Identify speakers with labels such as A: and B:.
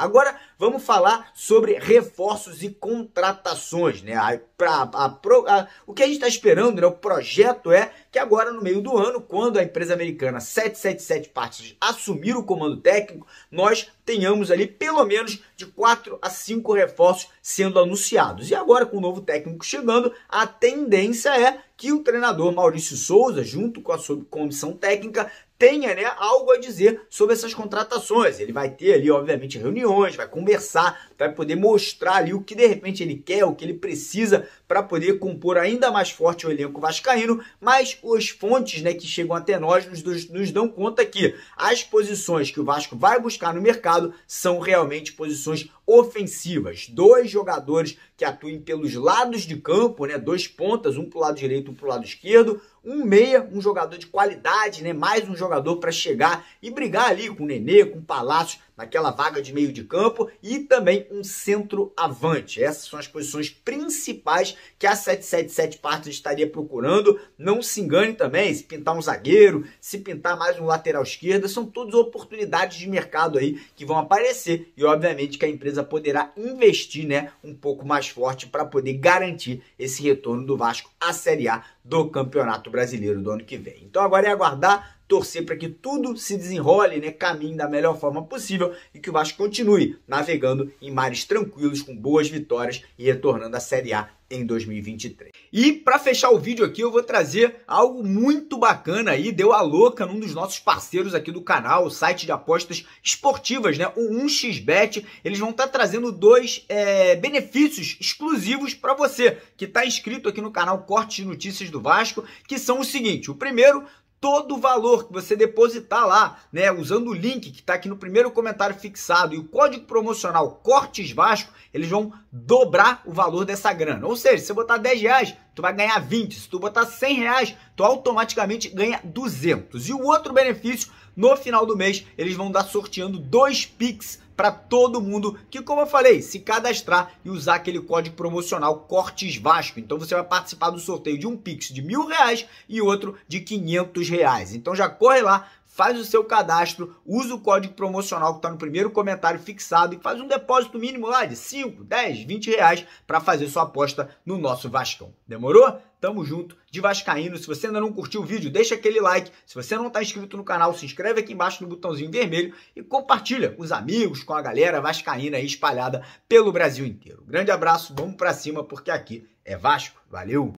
A: Agora vamos falar sobre reforços e contratações, né? A, a, a, o que a gente está esperando, né? O projeto é que agora no meio do ano, quando a empresa americana 777 Partners assumir o comando técnico, nós tenhamos ali pelo menos de 4 a 5 reforços sendo anunciados. E agora com o novo técnico chegando, a tendência é que o treinador Maurício Souza, junto com a sua comissão técnica, tenha né, algo a dizer sobre essas contratações. Ele vai ter ali, obviamente, reuniões, vai conversar, vai poder mostrar ali o que de repente ele quer, o que ele precisa para poder compor ainda mais forte o elenco vascaíno, mas as fontes né, que chegam até nós nos, nos dão conta que as posições que o Vasco vai buscar no mercado são realmente posições ofensivas. Dois jogadores que atuem pelos lados de campo, né, dois pontas, um para o lado direito e um para o lado esquerdo, um meia, um jogador de qualidade, né? Mais um jogador para chegar e brigar ali com o Nenê, com o Palácio, naquela vaga de meio de campo e também um centroavante. Essas são as posições principais que a 777 Partners estaria procurando. Não se engane também, se pintar um zagueiro, se pintar mais um lateral esquerda, são todas oportunidades de mercado aí que vão aparecer e obviamente que a empresa poderá investir, né, um pouco mais forte para poder garantir esse retorno do Vasco à Série A do Campeonato Brasileiro do ano que vem. Então agora é aguardar torcer para que tudo se desenrole, né, caminhe da melhor forma possível e que o Vasco continue navegando em mares tranquilos com boas vitórias e retornando à Série A em 2023. E para fechar o vídeo aqui, eu vou trazer algo muito bacana aí, deu a louca num dos nossos parceiros aqui do canal, o site de apostas esportivas, né? O 1xBet. Eles vão estar tá trazendo dois é, benefícios exclusivos para você que está inscrito aqui no canal Cortes de Notícias do Vasco, que são o seguinte: o primeiro, todo o valor que você depositar lá, né, usando o link que está aqui no primeiro comentário fixado e o código promocional Cortes Vasco, eles vão dobrar o valor dessa grana. Ou seja, se você botar 10 reais, tu vai ganhar 20. Se tu botar 100 reais, tu automaticamente ganha 200. E o outro benefício, no final do mês, eles vão dar sorteando dois Pix para todo mundo que, como eu falei, se cadastrar e usar aquele código promocional Cortes Vasco. Então você vai participar do sorteio de um Pix de mil reais e outro de quinhentos reais. Então já corre lá, faz o seu cadastro, usa o código promocional que está no primeiro comentário fixado e faz um depósito mínimo lá de 5, 10, 20 reais para fazer sua aposta no nosso Vascão. Demorou? Tamo junto de Vascaíno. Se você ainda não curtiu o vídeo, deixa aquele like. Se você não está inscrito no canal, se inscreve aqui embaixo no botãozinho vermelho e compartilha com os amigos, com a galera vascaína aí espalhada pelo Brasil inteiro. Grande abraço, vamos para cima porque aqui é Vasco. Valeu!